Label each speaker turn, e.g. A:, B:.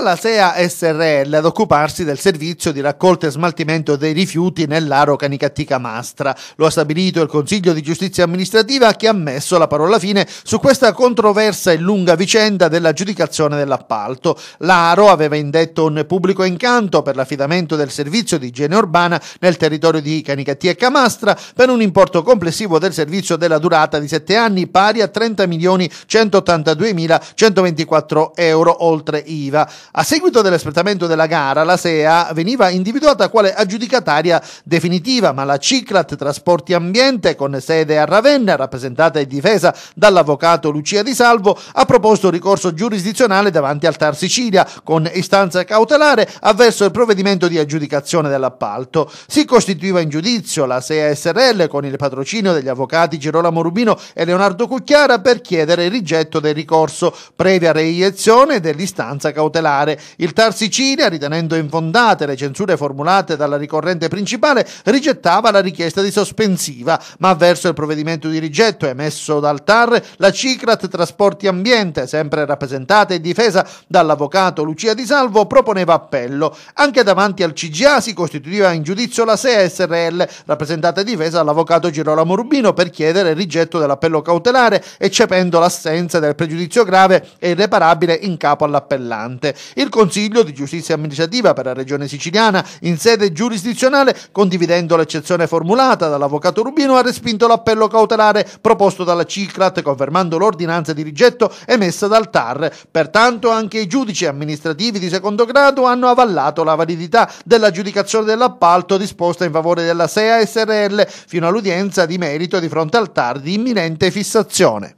A: La SEA SRL ad occuparsi del servizio di raccolta e smaltimento dei rifiuti nell'aro Canicattica Mastra. Lo ha stabilito il Consiglio di Giustizia Amministrativa che ha messo la parola fine su questa controversa e lunga vicenda dell'aggiudicazione dell'appalto. L'aro aveva indetto un pubblico incanto per l'affidamento del servizio di igiene urbana nel territorio di Canicattica Mastra per un importo complessivo del servizio della durata di 7 anni pari a 30.182.124 euro oltre IVA. A seguito dell'espletamento della gara, la SEA veniva individuata quale aggiudicataria definitiva, ma la Ciclat Trasporti Ambiente, con sede a Ravenna, rappresentata e difesa dall'avvocato Lucia Di Salvo, ha proposto ricorso giurisdizionale davanti al TAR Sicilia con istanza cautelare avverso il provvedimento di aggiudicazione dell'appalto. Si costituiva in giudizio la SEA SRL con il patrocinio degli avvocati Girolamo Rubino e Leonardo Cucchiara per chiedere il rigetto del ricorso, previa reiezione dell'istanza cautelare popolare. Il Tar Sicilia, ritenendo infondate le censure formulate dalla ricorrente principale, rigettava la richiesta di sospensiva, ma verso il provvedimento di rigetto emesso dal Tar, la Cicrat Trasporti Ambiente, sempre rappresentata e difesa dall'avvocato Lucia Di Salvo, proponeva appello. Anche davanti al CGA si costituiva in giudizio la SEA SRL, rappresentata e difesa dall'avvocato Girolamo Rubino, per chiedere il rigetto dell'appello cautelare eccependo l'assenza del pregiudizio grave e irreparabile in capo all'appellante. Il Consiglio di Giustizia Amministrativa per la Regione Siciliana in sede giurisdizionale, condividendo l'eccezione formulata dall'avvocato Rubino, ha respinto l'appello cautelare proposto dalla CICLAT, confermando l'ordinanza di rigetto emessa dal TAR. Pertanto anche i giudici amministrativi di secondo grado hanno avallato la validità dell'aggiudicazione dell'appalto disposta in favore della SEA SRL fino all'udienza di merito di fronte al TAR di imminente fissazione.